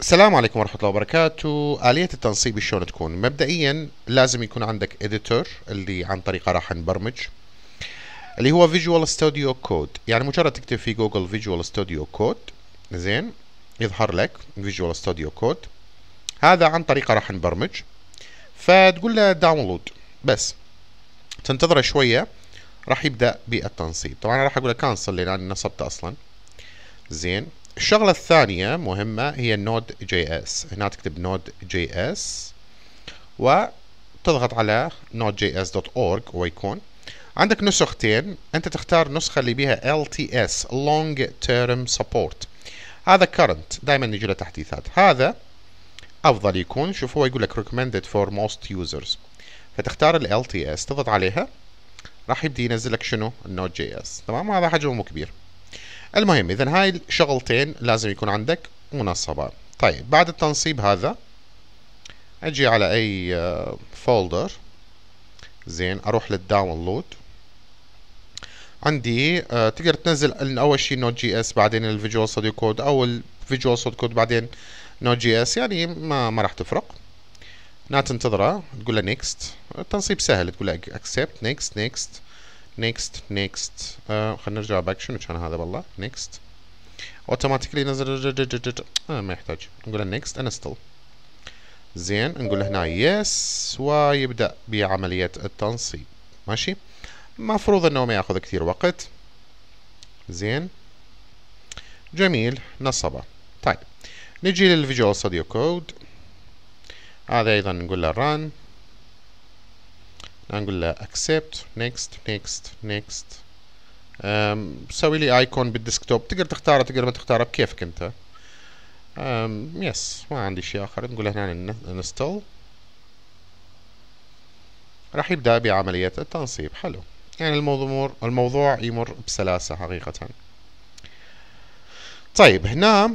السلام عليكم ورحمة الله وبركاته آلية التنصيب شلون تكون مبدئيا لازم يكون عندك اديتور اللي عن طريقه راح نبرمج اللي هو فيجوال ستوديو كود يعني مجرد تكتب في جوجل فيجوال ستوديو كود زين يظهر لك فيجوال ستوديو كود هذا عن طريقه راح نبرمج فتقول له داونلود بس تنتظره شويه راح يبدا بالتنصيب طبعا راح اقول له كانسل لان نصبت نصبته اصلا زين الشغلة الثانية مهمة هي النود جي اس هنا تكتب نود جي اس وتضغط على اورج ويكون عندك نسختين انت تختار نسخة اللي بيها LTS لونج تيرم سبورت هذا current دائما يجي له تحديثات هذا افضل يكون شوف هو يقول لك recommended for most users فتختار ال LTS تضغط عليها راح يبدي ينزل لك شنو النود جي اس تمام هذا حجمه مو كبير المهم إذا هاي الشغلتين لازم يكون عندك مناسبه طيب بعد التنصيب هذا أجي على أي فولدر آه، زين أروح للداونلود عندي آه، تقدر تنزل اول شيء نوت جي اس بعدين الفيجوال ستوديو كود او الفيجوال ستوديو كود بعدين نوت جي اس يعني ما ما راح تفرق لا تنتظره تقول له نيكست التنصيب سهل تقول له اكسبت نيكست نيكست نيكست نيكست آه، خلينا نرجع باك شنو كان هذا بالله نيكست اوتوماتيكلي نزل آه، ما يحتاج نقول نيكست انستل زين نقول هنا يس ويبدا بعمليه التنصيب ماشي مفروض انه ما ياخذ كثير وقت زين جميل نصبه طيب نجي للفيجوال ستوديو كود هذا ايضا نقول له ران نقول له accept next next next سوي لي ايكون بالديسكتوب تقدر تختاره تقدر ما تختاره بكيفك انت يس ما عندي شيء اخر نقول هنا انستول راح يبدا بعمليه التنصيب حلو يعني الموضوع الموضوع يمر بسلاسه حقيقه طيب هنا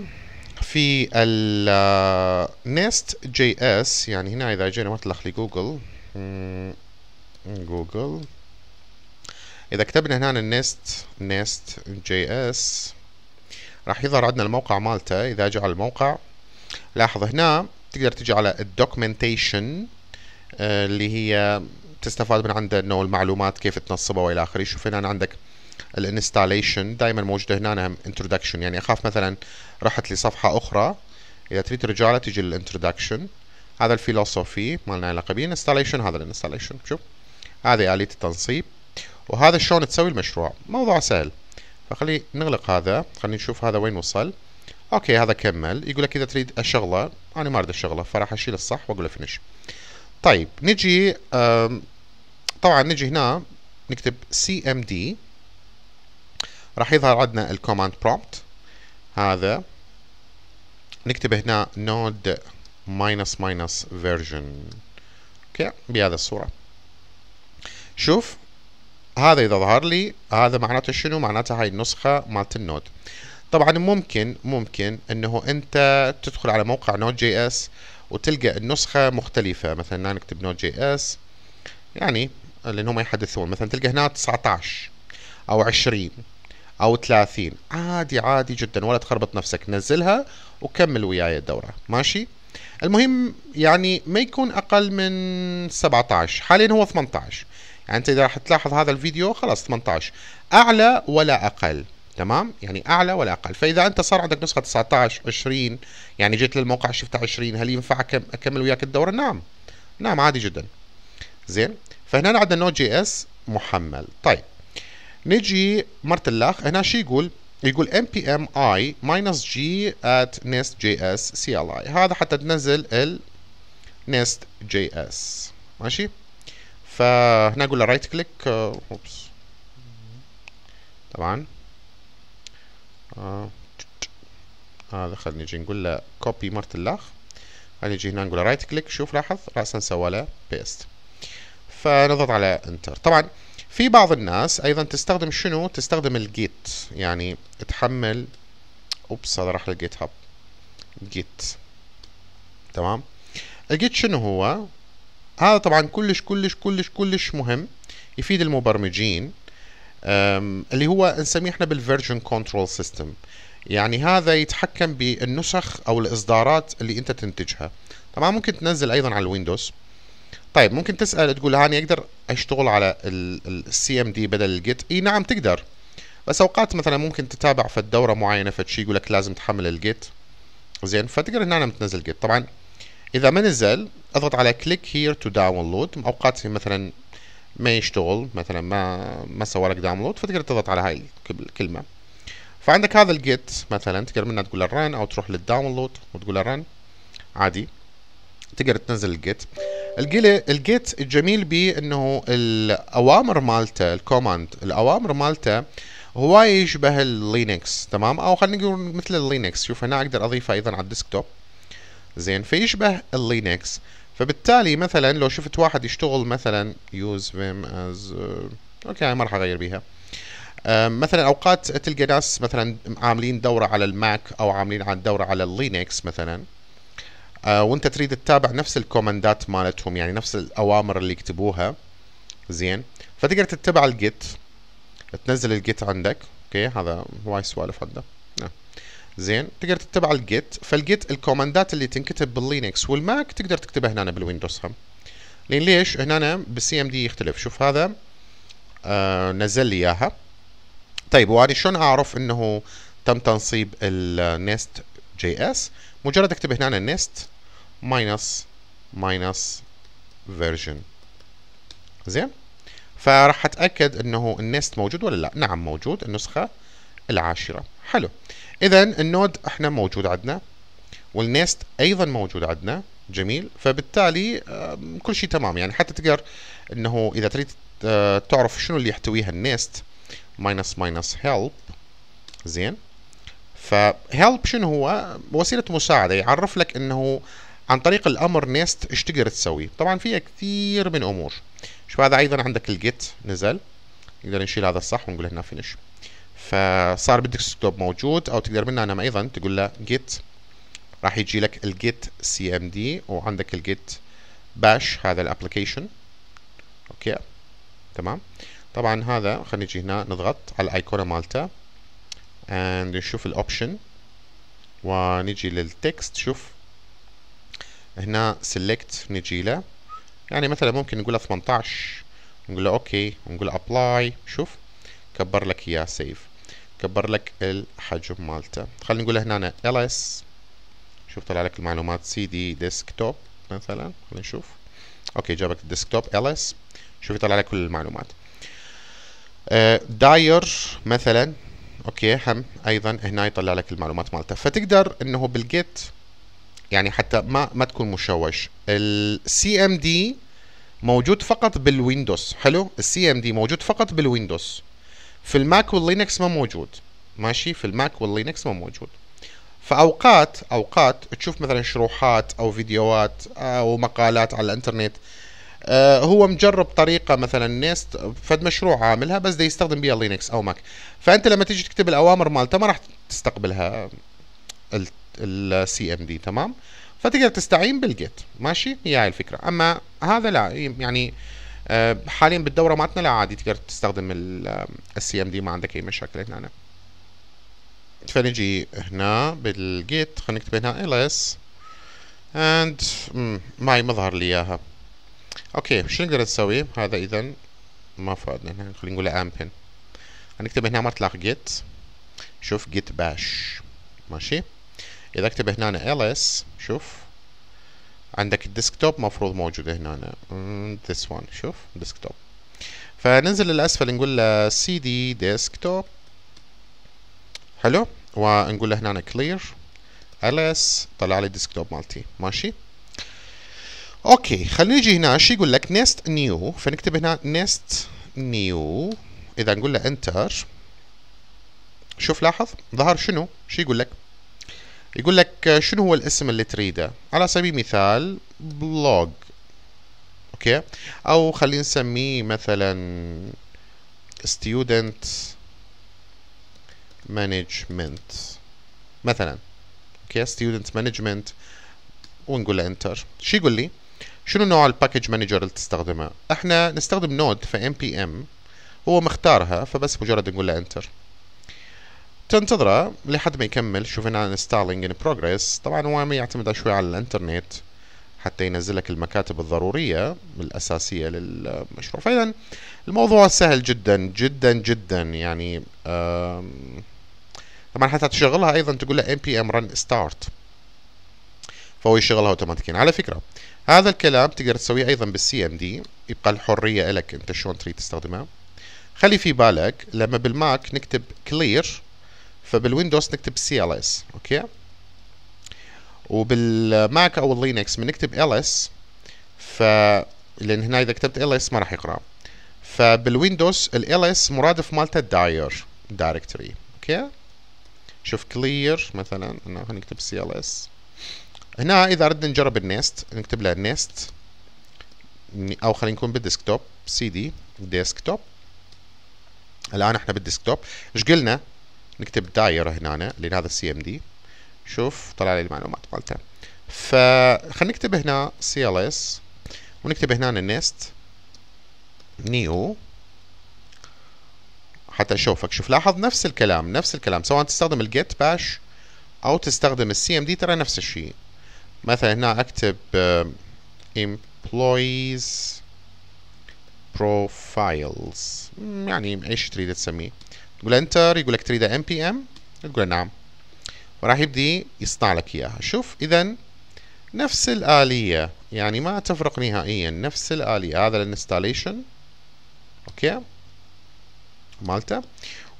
في النست جي اس يعني هنا اذا جينا لي لجوجل جوجل hmm, اذا كتبنا هنا النست نست جي اس راح يظهر عندنا الموقع مالته اذا اجي على الموقع لاحظ هنا تقدر تجي على الدوكيومنتيشن آه، اللي هي تستفاد من عنده انه المعلومات كيف تنصبها والى اخره شوف هنا عندك الانستاليشن دائما موجوده هنا انتروداكشن يعني اخاف مثلا رحت لصفحه اخرى اذا تريد ترجع لها تجي الانتروداكشن هذا الفيلوسوفي مالنا علاقه به انستاليشن هذا الانستاليشن شوف هذه آلية التنصيب وهذا شلون تسوي المشروع موضوع سهل فخلي نغلق هذا خلينا نشوف هذا وين وصل اوكي هذا كمل يقول لك اذا تريد الشغله انا ما اريد الشغله فراح اشيل الصح واقول له فينش طيب نجي طبعا نجي هنا نكتب سي ام دي راح يظهر عندنا الكوماند برومبت هذا نكتب هنا نود ماينس ماينس فيرجن اوكي بهذه الصوره شوف هذا اذا ظهر لي هذا معناته شنو معناته هاي النسخه مالت النود طبعا ممكن ممكن انه انت تدخل على موقع نود جي اس وتلقى النسخه مختلفه مثلا انا نكتب نود جي اس يعني لان هم يحدثون مثلا تلقى هنا 19 او 20 او 30 عادي عادي جدا ولا تخربط نفسك نزلها وكمل وياي الدوره ماشي المهم يعني ما يكون اقل من 17 حاليا هو 18 يعني انت اذا راح تلاحظ هذا الفيديو خلاص 18 اعلى ولا اقل تمام يعني اعلى ولا اقل فاذا انت صار عندك نسخه 19 20 يعني جيت للموقع شفت 20 هل ينفع اكمل وياك الدوره نعم نعم عادي جدا زين فهنا عندنا نوت جي اس محمل طيب نجي مرت الاخ هنا شو يقول يقول npm i minus g at جي ات نست جي اس هذا حتى تنزل ال نست جي اس ماشي فهنا اقول له رايت كليك اوبس طبعا آه. هذا خلينا نجي نقول له كوبي مرت الاخ خلينا نجي هنا نقول رايت كليك شوف لاحظ راسا سوى له بيست فنضغط على انتر طبعا في بعض الناس ايضا تستخدم شنو تستخدم الجيت يعني تحمل اوبس هذا راح للجيت هاب جيت تمام الجيت شنو هو هذا طبعا كلش كلش كلش كلش مهم يفيد المبرمجين اللي هو نسميه احنا بالفيرجن كنترول سيستم يعني هذا يتحكم بالنسخ او الاصدارات اللي انت تنتجها طبعا ممكن تنزل ايضا على الويندوز طيب ممكن تسال تقول هاني اقدر اشتغل على السي ام دي بدل الجيت اي نعم تقدر بس اوقات مثلا ممكن تتابع في الدوره معينه فشي يقول لك لازم تحمل الجيت زين فتقدر هنا تنزل جيت طبعا اذا ما نزل اضغط على كليك هير تو داونلود اوقات مثلا ما يشتغل مثلا ما ما سوى لك داونلود فتقدر تضغط على هاي الكلمه فعندك هذا الجيت مثلا تقدر منها تقول له او تروح للداونلود وتقول له عادي تقدر تنزل الجيت الجيت الجميل به انه الاوامر مالته الكوماند الاوامر مالته هو يشبه اللينكس تمام او خلينا نقول مثل اللينكس شوف هنا اقدر اضيفه ايضا على الديسكتوب زين فيشبه اللينكس فبالتالي مثلا لو شفت واحد يشتغل مثلا يوز فيم از اوكي ما راح اغير بيها آه، مثلا اوقات تلقى ناس مثلا عاملين دوره على الماك او عاملين عن دوره على اللينكس مثلا آه، وانت تريد تتابع نفس الكوماندات مالتهم يعني نفس الاوامر اللي يكتبوها زين فتقدر تتبع الجيت تنزل الجيت عندك اوكي هذا هواي سوالف عنده زين تقدر تتبع الجيت فالجيت الكوماندات اللي تنكتب باللينكس والماك تقدر تكتبها هنا بالويندوز هم لين ليش هنا بالسي ام دي يختلف شوف هذا آه نزل لي اياها طيب وانا شلون اعرف انه تم تنصيب النست جي اس مجرد اكتب هنا نست ماينس ماينس فيرجن زين فراح اتاكد انه النست موجود ولا لا نعم موجود النسخه العاشره حلو اذا النود احنا موجود عندنا والنيست ايضا موجود عندنا جميل فبالتالي كل شيء تمام يعني حتى تقدر انه اذا تريد آه، تعرف شنو اللي يحتويها النيست ماينس ماينس هيلب زين فهيلب شنو هو وسيله مساعده يعرف لك انه عن طريق الامر نيست ايش تقدر تسوي طبعا فيها كثير من امور شوف هذا ايضا عندك الجيت نزل نقدر نشيل هذا الصح ونقول هنا فينش فصار ستوب موجود او تقدر من هنا ايضا تقول له جيت راح يجي لك الجيت سي ام دي وعندك الجيت باش هذا الابلكيشن اوكي تمام طبعا هذا خلينا نجي هنا نضغط على الايقونه مالته اند نشوف الاوبشن ونجي للتكست شوف هنا سيلكت نجي له يعني مثلا ممكن نقول 18 نقول له اوكي ونقول ابلاي شوف كبر لك اياه سيف كبر لك الحجم مالته خلينا نقول هنا ls شوف طلع لك المعلومات cd desktop مثلا خلينا نشوف اوكي جابك الديسكتوب ls شوف يطلع لك كل المعلومات داير آه، مثلا اوكي هم ايضا هنا يطلع لك المعلومات مالته فتقدر انه بالجيت يعني حتى ما ما تكون مشوش السي ام دي موجود فقط بالويندوز حلو السي ام دي موجود فقط بالويندوز في الماك واللينكس ما موجود ماشي في الماك واللينكس ما موجود فاوقات اوقات تشوف مثلا شروحات او فيديوهات او مقالات على الانترنت آه، هو مجرب طريقه مثلا نيست فد مشروع عاملها بس بده يستخدم بيها لينكس او ماك فانت لما تيجي تكتب الاوامر مالته ما راح تستقبلها السي ام دي تمام فتقدر تستعين بالجيت ماشي هي هاي الفكره اما هذا لا يعني أه، حاليا بالدوره مالتنا لا عادي تقدر تستخدم السي ام دي ما عندك اي مشاكل هنا فنجي هنا بالجيت خلينا نكتب هنا ls and معي مظهر لي اياها اوكي شو نقدر نسوي هذا اذا ما فادنا هنا خلينا نقول امبن هنكتب هنا مطلق جيت شوف جيت باش ماشي اذا اكتب هنا ls شوف عندك الديسكتوب مفروض موجود هنا this one شوف ديسكتوب فننزل للأسفل نقول له cd desktop حلو ونقول له هنا clear ls طلع لي الديسكتوب مالتي ماشي اوكي خلينا نجي هنا شو يقول لك نست نيو فنكتب هنا نست نيو اذا نقول له انتر شوف لاحظ ظهر شنو شو يقول لك يقول لك شنو هو الاسم اللي تريده على سبيل المثال بلوج اوكي او خلينا نسميه مثلا student management مثلا اوكي student management ونقول انتر شو يقول لي شنو نوع الباكج مانجر اللي تستخدمه احنا نستخدم نود في ام بي ام هو مختارها فبس مجرد نقول له انتر تنتظره لحد ما يكمل شوف هنا انستالينج ان بروجريس طبعا هو ما يعتمد شوي على الانترنت حتى ينزل لك المكاتب الضرورية الأساسية للمشروع فإذا الموضوع سهل جدا جدا جدا يعني طبعا حتى تشغلها أيضا تقول له npm run start فهو يشغلها اوتوماتيكيا على فكرة هذا الكلام تقدر تسويه أيضا بالسي ام دي يبقى الحرية لك أنت شلون تريد تستخدمها خلي في بالك لما بالماك نكتب clear فبالويندوز نكتب سي ال اس اوكي وبالماك او اللينكس بنكتب ال اس ف لان هنا اذا كتبت ال اس ما راح يقرا فبالويندوز ال اس مرادف مالته داير دايركتوري اوكي شوف كلير مثلا انه نكتب سي ال اس هنا اذا ردنا نجرب النست نكتب له نست او خلينا نكون بالديسكتوب سي دي ديسكتوب الان احنا بالديسكتوب ايش قلنا نكتب دايره هنا لهذا السي ام دي شوف طلع لي المعلومات مالته خلينا نكتب هنا سي ال اس ونكتب هنا نست نيو حتى اشوفك شوف لاحظ نفس الكلام نفس الكلام سواء تستخدم الجيت باش او تستخدم السي ام دي ترى نفس الشيء مثلا هنا اكتب employees profiles يعني ايش تريد تسميه تقول له انتر يقول لك تريد ام بي ام تقول له نعم وراح يبدي يصنع لك اياها شوف اذا نفس الاليه يعني ما تفرق نهائيا نفس الاليه هذا الانستاليشن اوكي مالته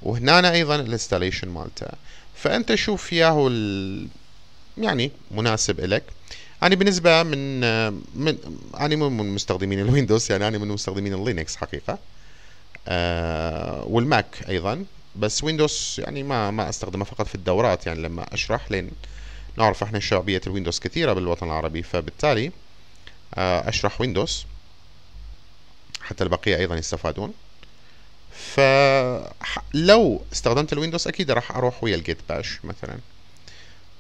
وهنا ايضا الانستاليشن مالته فانت شوف ياهو يعني مناسب لك أنا بالنسبة من من أنا مو من مستخدمين الويندوز يعني أنا من مستخدمين اللينكس حقيقة آه، والماك ايضا بس ويندوز يعني ما ما استخدمه فقط في الدورات يعني لما اشرح لان نعرف احنا شعبيه الويندوز كثيره بالوطن العربي فبالتالي آه، اشرح ويندوز حتى البقيه ايضا يستفادون فلو استخدمت الويندوز اكيد راح اروح ويا الجيت باش مثلا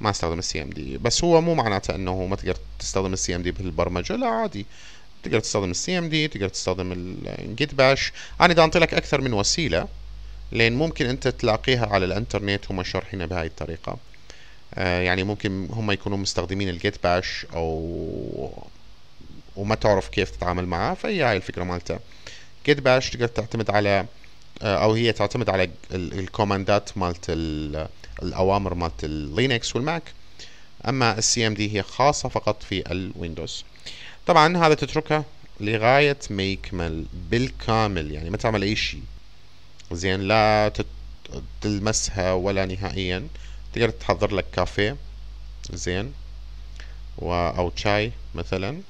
ما استخدم السي ام دي بس هو مو معناته انه ما تقدر تستخدم السي ام دي بالبرمجه لا عادي تقدر تستخدم السي ام دي تقدر تستخدم الجيت باش انا اذا انطي لك اكثر من وسيله لان ممكن انت تلاقيها على الانترنت هم شارحينها بهاي الطريقه آه يعني ممكن هم يكونوا مستخدمين الجيت باش او وما تعرف كيف تتعامل معاه فهي هاي الفكره مالته جيت باش تقدر تعتمد على آه، او هي تعتمد على الكوماندات مالت الاوامر مالت اللينكس والماك اما السي ام دي هي خاصه فقط في الويندوز طبعا هذا تتركها لغاية ما يكمل بالكامل يعني ما تعمل أي شيء زين لا تلمسها ولا نهائيا تقدر تحضر لك كافيه زين و... أو شاي مثلا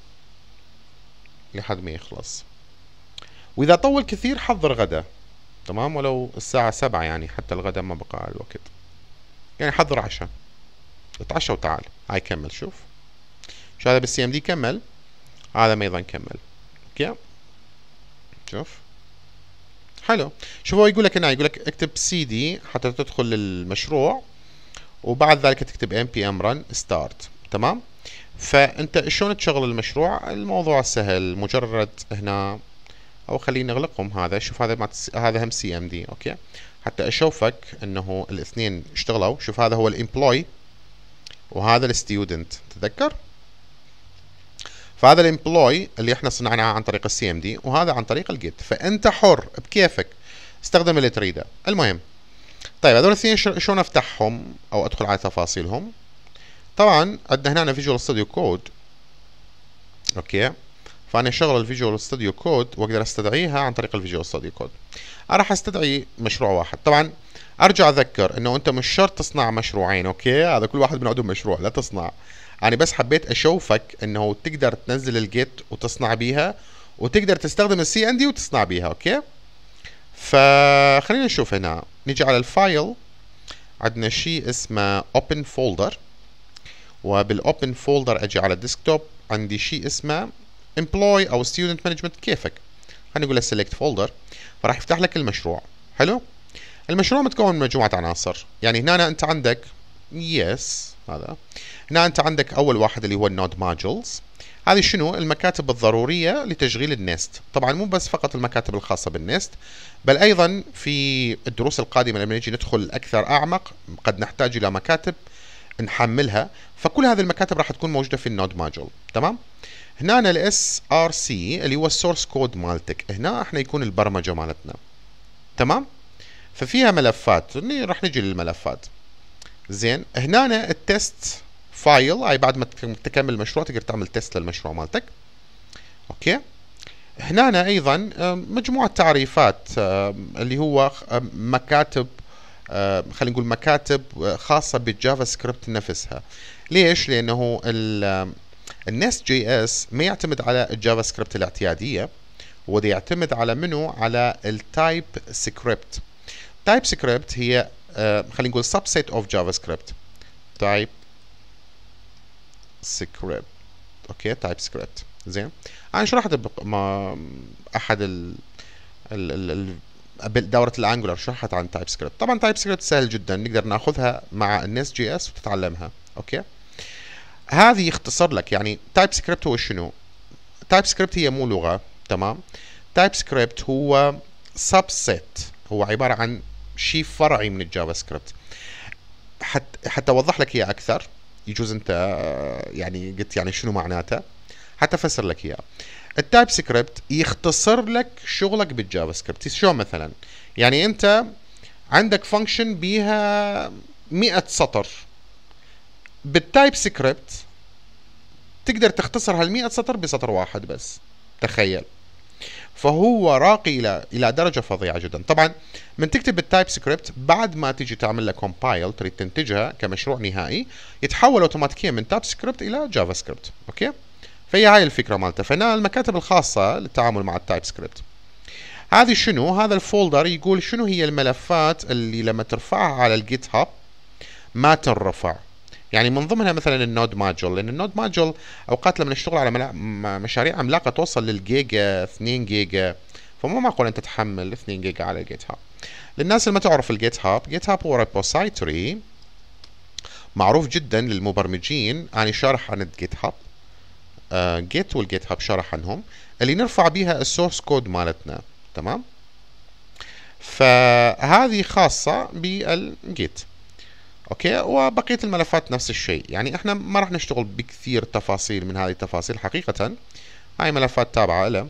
لحد ما يخلص وإذا طول كثير حضر غدا تمام ولو الساعة سبعة يعني حتى الغدا ما بقى على الوقت يعني حضر عشاء اتعشى وتعال هاي كمل شوف شو هذا بالسي ام دي كمل هذا ما ايضا كمل اوكي شوف حلو شوف هو يقول لك هنا يقول لك اكتب سي دي حتى تدخل للمشروع وبعد ذلك تكتب ام بي ام رن ستارت تمام فانت شلون تشغل المشروع الموضوع سهل مجرد هنا او خلينا نغلقهم هذا شوف هذا ما هذا هم سي ام دي اوكي حتى اشوفك انه الاثنين اشتغلوا شوف هذا هو الامبلوي وهذا الستودنت تذكر فهذا الامبلوي اللي احنا صنعناه عن طريق السي ام دي وهذا عن طريق الجيت فانت حر بكيفك استخدم اللي تريده المهم طيب هذول الاثنين شلون افتحهم او ادخل على تفاصيلهم طبعا عندنا هنا فيجوال ستوديو كود اوكي فانا شغل الفيجوال ستوديو كود واقدر استدعيها عن طريق الفيجوال ستوديو كود راح استدعي مشروع واحد طبعا ارجع اذكر انه انت مش شرط تصنع مشروعين اوكي هذا كل واحد بنعده مشروع لا تصنع انا يعني بس حبيت اشوفك انه تقدر تنزل الجيت وتصنع بيها وتقدر تستخدم السي ان دي وتصنع بيها اوكي فخلينا نشوف هنا نيجي على الفايل عندنا شيء اسمه open folder وبالاوبن فولدر اجي على الديسكتوب عندي شيء اسمه امبلوي او student management كيفك هنقول select folder فراح يفتح لك المشروع حلو المشروع متكون من مجموعه عناصر يعني هنا انت عندك يس yes. هذا هنا انت عندك اول واحد اللي هو النود ماجلز هذه شنو المكاتب الضرورية لتشغيل النست طبعا مو بس فقط المكاتب الخاصة بالنست بل أيضا في الدروس القادمة لما نجي ندخل أكثر أعمق قد نحتاج إلى مكاتب نحملها فكل هذه المكاتب راح تكون موجودة في النود ماجل تمام هنا الاس ار سي اللي هو السورس كود مالتك هنا احنا يكون البرمجة مالتنا تمام ففيها ملفات راح نجي للملفات زين هنا التست فايل هاي بعد ما تكمل المشروع تقدر تعمل تيست للمشروع مالتك اوكي هنا ايضا مجموعه تعريفات اللي هو مكاتب خلينا نقول مكاتب آه، خاصه بالجافا سكريبت نفسها ليش لانه النست جي اس ما يعتمد على الجافا سكريبت الاعتياديه وده يعتمد على منو على التايب سكريبت تايب سكريبت هي خلينا نقول سبسيت اوف جافا سكريبت تايب سكريبت اوكي تايب سكريبت زين انا شرحت ما احد ال ال ال دورة الانجلر شرحت عن تايب سكريبت طبعا تايب سكريبت سهل جدا نقدر ناخذها مع الناس جي اس وتتعلمها اوكي هذه يختصر لك يعني تايب سكريبت هو شنو تايب سكريبت هي مو لغة تمام تايب سكريبت هو سب سيت هو عبارة عن شيء فرعي من الجافا سكريبت حتى حتى اوضح لك اياه اكثر يجوز انت يعني قلت يعني شنو معناته حتى افسر لك اياه التايب سكريبت يختصر لك شغلك بالجافا سكريبت شلون مثلا يعني انت عندك فانكشن بيها 100 سطر بالتايب سكريبت تقدر تختصر هال 100 سطر بسطر واحد بس تخيل فهو راقي الى الى درجه فظيعه جدا طبعا من تكتب التايب سكريبت بعد ما تيجي تعمل لها كومبايل تريد تنتجها كمشروع نهائي يتحول اوتوماتيكيا من تايب سكريبت الى جافا سكريبت اوكي فهي هاي الفكره مالته فانا المكاتب الخاصه للتعامل مع التايب سكريبت هذه شنو هذا الفولدر يقول شنو هي الملفات اللي لما ترفعها على الجيت هاب ما تنرفع يعني من ضمنها مثلا النود ماجول لان النود ماجول اوقات لما نشتغل على مشاريع عملاقه توصل للجيجا 2 جيجا فمو معقول انت تحمل 2 جيجا على الجيت هاب للناس اللي ما تعرف الجيت هاب جيت هاب هو ريبوسايتوري معروف جدا للمبرمجين يعني شارح عن الجيت هاب جيت والجيت هاب شارح عنهم اللي نرفع بيها السورس كود مالتنا تمام فهذه خاصة بالجيت اوكي وبقيه الملفات نفس الشيء يعني احنا ما راح نشتغل بكثير تفاصيل من هذه التفاصيل حقيقه هاي ملفات تابعه له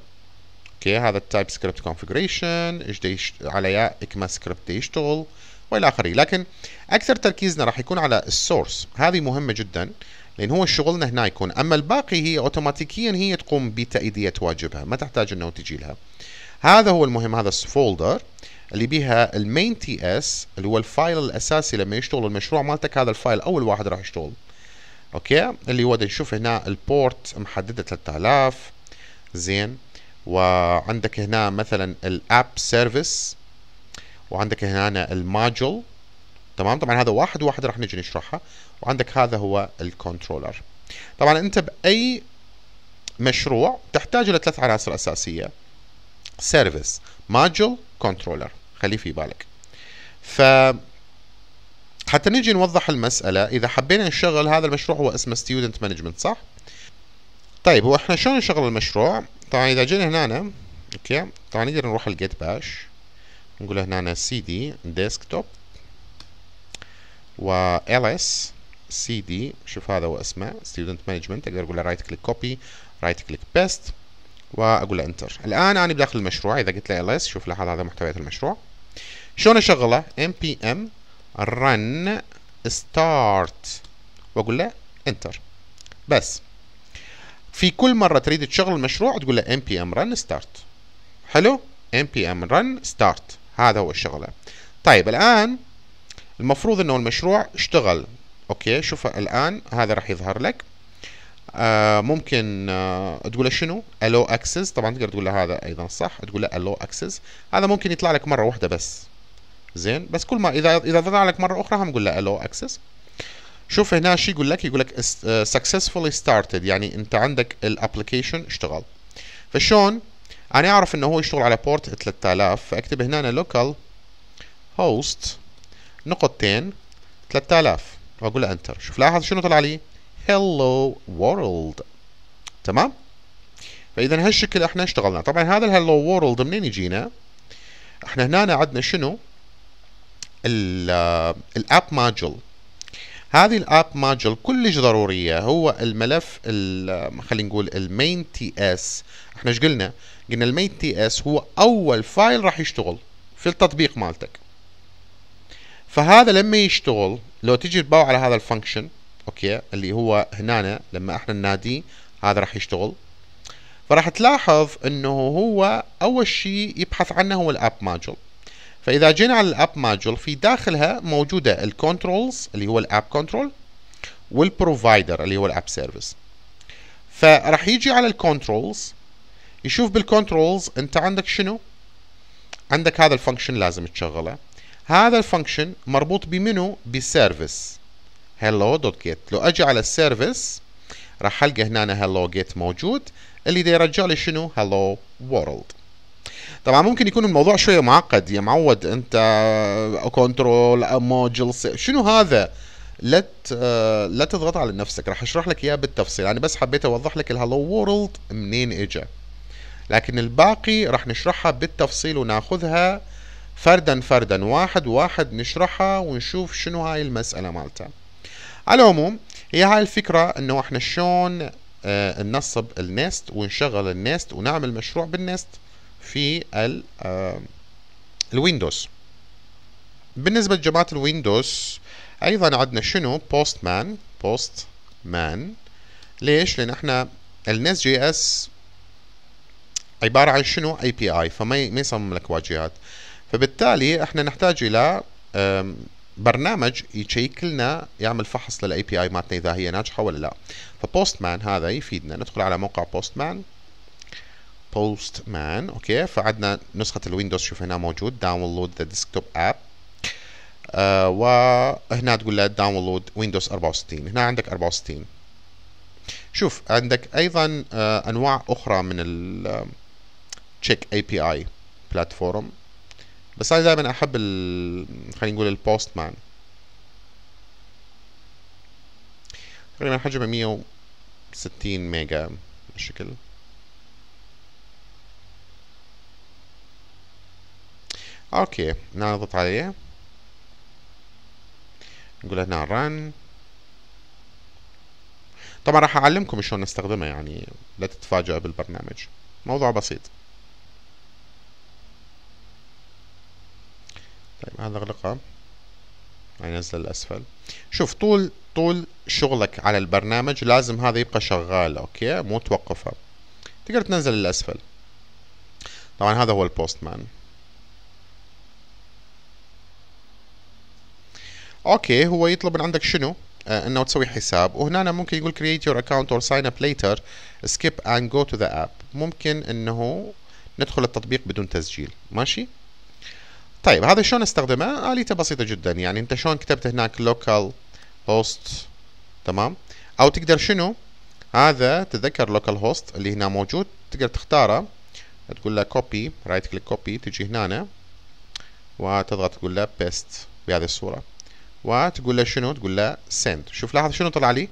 اوكي هذا التايب سكريبت كونفجريشن ايش يشت... على اكما سكريبت يشتغل والى اخره لكن اكثر تركيزنا راح يكون على السورس هذه مهمه جدا لان هو شغلنا هنا يكون اما الباقي هي اوتوماتيكيا هي تقوم بتاديه واجبها ما تحتاج انه تجي لها هذا هو المهم هذا الفولدر اللي بيها المين تي اس اللي هو الفايل الاساسي لما يشتغل المشروع مالتك هذا الفايل اول واحد راح يشتغل اوكي اللي هو نشوف هنا البورت محدده 3000 زين وعندك هنا مثلا الاب سيرفيس وعندك هنا الماجل تمام طبعا هذا واحد واحد راح نجي نشرحها وعندك هذا هو الكنترولر طبعا انت باي مشروع تحتاج الى ثلاث عناصر اساسيه سيرفيس ماجل كنترولر خليه في بالك ف حتى نجي نوضح المسألة إذا حبينا نشغل هذا المشروع هو اسمه ستودنت مانجمنت صح؟ طيب هو احنا شلون نشغل المشروع؟ طبعا إذا جينا هنا أوكي طبعا نقدر نروح الجيت باش نقول هنا سي دي ديسكتوب و سي دي شوف هذا هو اسمه ستودنت مانجمنت اقدر اقول له رايت كليك كوبي رايت كليك بيست واقول له انتر الان انا بداخل المشروع اذا قلت له ls شوف لاحظ هذا محتويات المشروع شلون اشغله npm run start واقول له انتر بس في كل مره تريد تشغل المشروع تقول له npm run start حلو npm run start هذا هو الشغله طيب الان المفروض انه المشروع اشتغل اوكي شوف الان هذا راح يظهر لك آه، ممكن آه تقول له شنو الو اكسس طبعا تقدر تقول له هذا ايضا صح تقول له الو اكسس هذا ممكن يطلع لك مره واحده بس زين بس كل ما اذا اذا طلع لك مره اخرى هم نقول له الو اكسس شوف هنا شو يقول لك يقول لك سكسسفولي ستارتد آه، يعني انت عندك الابلكيشن اشتغل فشون انا اعرف انه هو يشتغل على بورت 3000 فاكتب هنا لوكال هوست نقطتين 3000 واقول له انتر شوف لاحظ شنو طلع لي hello world تمام فاذا هالشكل احنا اشتغلنا طبعا هذا الهلو وورلد منين يجينا احنا هنا عندنا شنو الاب آه، ماجل هذه الاب ماجل كلش ضروريه هو الملف آه، خلينا نقول المين تي اس احنا ايش قلنا قلنا المين تي اس هو اول فايل راح يشتغل في التطبيق مالتك فهذا لما يشتغل لو تجي تباوع على هذا الفانكشن اوكي اللي هو هنا لما احنا نناديه هذا راح يشتغل فراح تلاحظ انه هو اول شيء يبحث عنه هو الاب ماجل فاذا جينا على الاب ماجل في داخلها موجوده الكنترولز اللي هو الاب كنترول والبروفايدر اللي هو الاب سيرفيس فراح يجي على الكنترولز يشوف بالكنترولز انت عندك شنو عندك هذا الفانكشن لازم تشغله هذا الفانكشن مربوط بمنو بسيرفيس hello dot get لو اجي على السيرفيس راح القى هنا hello get موجود اللي دا يرجع لي شنو hello world طبعا ممكن يكون الموضوع شويه معقد يا معود انت كنترول آه، موجل آه، شنو هذا لا آه، لا تضغط على نفسك راح اشرح لك اياه بالتفصيل انا بس حبيت اوضح لك الهالو وورلد منين اجى لكن الباقي راح نشرحها بالتفصيل وناخذها فردا فردا واحد واحد نشرحها ونشوف شنو هاي المساله مالتها على العموم هي هاي الفكرة انه احنا شلون آه، ننصب النست ونشغل النست ونعمل مشروع بالنست في ال آه، الويندوز بالنسبة لجماعة الويندوز ايضا عندنا شنو بوست مان بوست مان ليش لان احنا النست جي اس عبارة عن شنو اي بي اي فما يصمم لك واجهات فبالتالي احنا نحتاج الى برنامج يشيك لنا يعمل فحص للاي بي اي مالتنا اذا هي ناجحه ولا لا فبوست مان هذا يفيدنا ندخل على موقع بوست مان بوست مان اوكي فعندنا نسخه الويندوز شوف هنا موجود داونلود ذا ديسكتوب اب وهنا تقول له داونلود ويندوز 64 هنا عندك 64 شوف عندك ايضا آه، انواع اخرى من التشيك اي بي اي بلاتفورم بس انا دايما احب ال خلينا نقول البوست مان تقريبا حجمه 160 ميجا بالشكل اوكي نضغط عليه نقول هنا رن طبعا راح اعلمكم شلون نستخدمه يعني لا تتفاجئوا بالبرنامج موضوع بسيط طيب هذا اغلقها هنزل الاسفل شوف طول طول شغلك على البرنامج لازم هذا يبقى شغال اوكي مو توقفه تقدر تنزل للأسفل طبعا هذا هو البوست مان اوكي هو يطلب من عندك شنو آه انه تسوي حساب وهنا ممكن يقول create your account or sign up later skip and go to the app ممكن انه ندخل التطبيق بدون تسجيل ماشي طيب هذا شلون استخدمه؟ آه، آليته بسيطة جدا يعني انت شلون كتبت هناك لوكال هوست تمام؟ او تقدر شنو؟ هذا تذكر لوكال هوست اللي هنا موجود تقدر تختاره تقول له كوبي رايت كليك كوبي تجي هنا وتضغط تقول له بيست بهذه الصورة وتقول له شنو؟ تقول له سند شوف لاحظ شنو طلع لي؟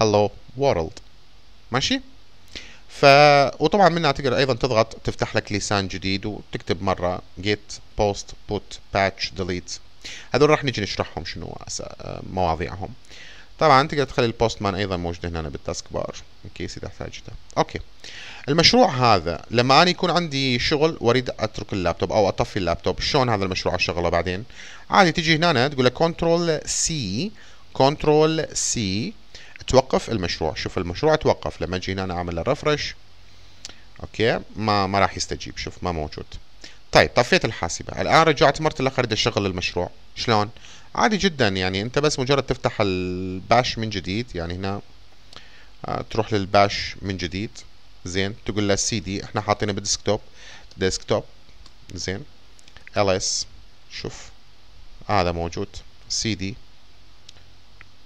هلو وورلد ماشي؟ ف وطبعا منها تقدر ايضا تضغط تفتح لك لسان جديد وتكتب مره جيت بوست بوت باتش ديليت هذول راح نجي نشرحهم شنو مواضيعهم طبعا تقدر تخلي البوست مان ايضا موجود هنا بالتاسك بار كيس اذا احتاجته اوكي المشروع هذا لما انا يكون عندي شغل واريد اترك اللابتوب او اطفي اللابتوب شلون هذا المشروع اشغله بعدين عادي تجي هنا تقول لك كنترول سي كنترول سي توقف المشروع شوف المشروع توقف لما اجي هنا اعمل اوكي ما ما راح يستجيب شوف ما موجود طيب طفيت الحاسبه الان رجعت مره الاخر بدي اشغل المشروع شلون عادي جدا يعني انت بس مجرد تفتح الباش من جديد يعني هنا آه، تروح للباش من جديد زين تقول له سي دي احنا حاطينه بالديسكتوب ديسكتوب زين ال اس شوف هذا موجود سي دي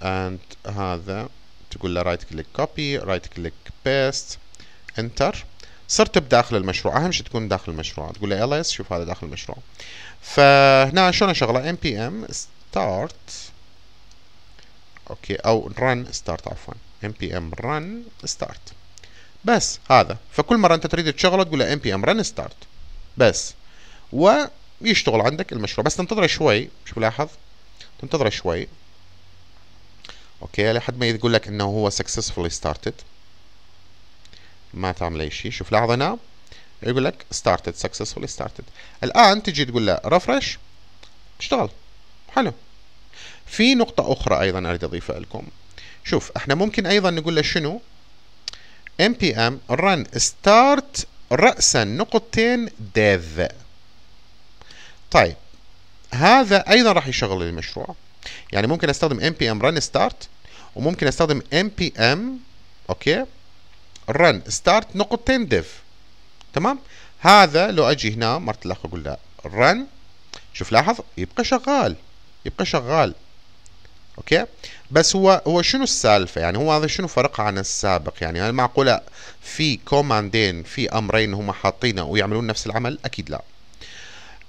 اند هذا تقول له رايت كليك كوبي رايت كليك بيست انتر صرت بداخل المشروع اهم شيء تكون داخل المشروع تقول له ls شوف هذا داخل المشروع فهنا شلون اشغله npm start اوكي او run start عفوا npm run start بس هذا فكل مره انت تريد تشغله تقول له npm run start بس ويشتغل عندك المشروع بس تنتظر شوي شوف لاحظ تنتظر شوي اوكي لحد ما يقول لك انه هو successfully started ما تعمل اي شيء شوف لاحظ هنا يقول لك started successfully started الان تجي تقول له رفرش اشتغل حلو في نقطة أخرى أيضا أريد أضيفها لكم شوف احنا ممكن أيضا نقول له شنو npm run start رأسا نقطتين dev طيب هذا أيضا راح يشغل المشروع يعني ممكن استخدم npm run start وممكن استخدم npm اوكي run start نقطتين ديف تمام هذا لو اجي هنا مرت الاخ اقول له run شوف لاحظ يبقى شغال يبقى شغال اوكي بس هو هو شنو السالفه يعني هو هذا شنو فرقها عن السابق يعني هل معقوله في كوماندين في امرين هم حاطينه ويعملون نفس العمل اكيد لا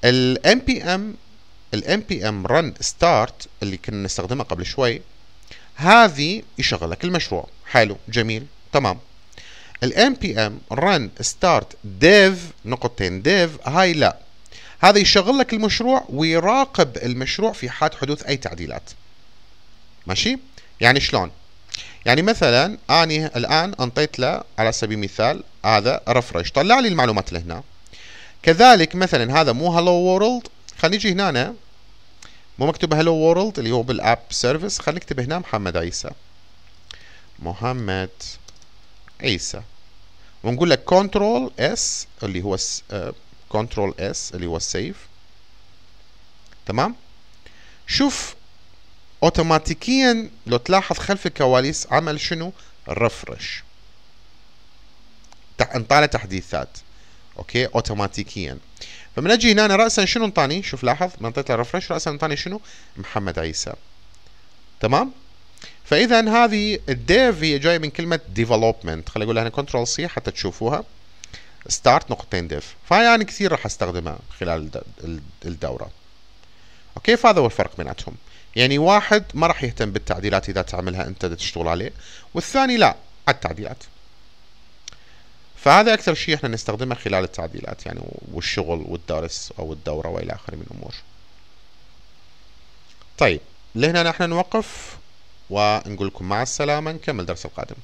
الام بي ام ال npm run start اللي كنا نستخدمها قبل شوي هذه يشغل لك المشروع حلو جميل تمام ال npm run start dev نقطتين dev هاي لا هذا يشغل لك المشروع ويراقب المشروع في حال حدوث اي تعديلات ماشي يعني شلون يعني مثلا اني الان انطيت له على سبيل المثال هذا رفرش طلع لي المعلومات اللي هنا كذلك مثلا هذا مو هلو وورلد خلينا نجي هنا مو مكتوب هلو وورلد اللي هو بالاب سيرفيس خلينا نكتب هنا محمد عيسى محمد عيسى ونقول لك كنترول اس اللي هو كنترول اس آه، اللي هو السيف تمام شوف اوتوماتيكيا لو تلاحظ خلف الكواليس عمل شنو رفرش انطالة تحديثات اوكي اوتوماتيكيا فمن اجي هنا أنا راسا شنو انطاني شوف لاحظ له ريفرش راسا انطاني شنو محمد عيسى تمام فاذا هذه الديف هي جايه من كلمه ديفلوبمنت خلي اقول لها هنا كنترول سي حتى تشوفوها ستارت نقطتين ديف فهي انا يعني كثير راح استخدمها خلال الدوره اوكي فهذا هو الفرق بيناتهم يعني واحد ما راح يهتم بالتعديلات اذا تعملها انت تشتغل عليه والثاني لا على التعديلات فهذا اكثر شيء احنا نستخدمه خلال التعديلات يعني والشغل والدرس او الدوره والى اخره من الامور طيب لهنا نحن نوقف ونقول لكم مع السلامه نكمل الدرس القادم